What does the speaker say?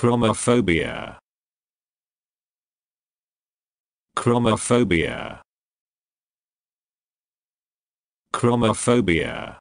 Chromophobia. Chromophobia. Chromophobia.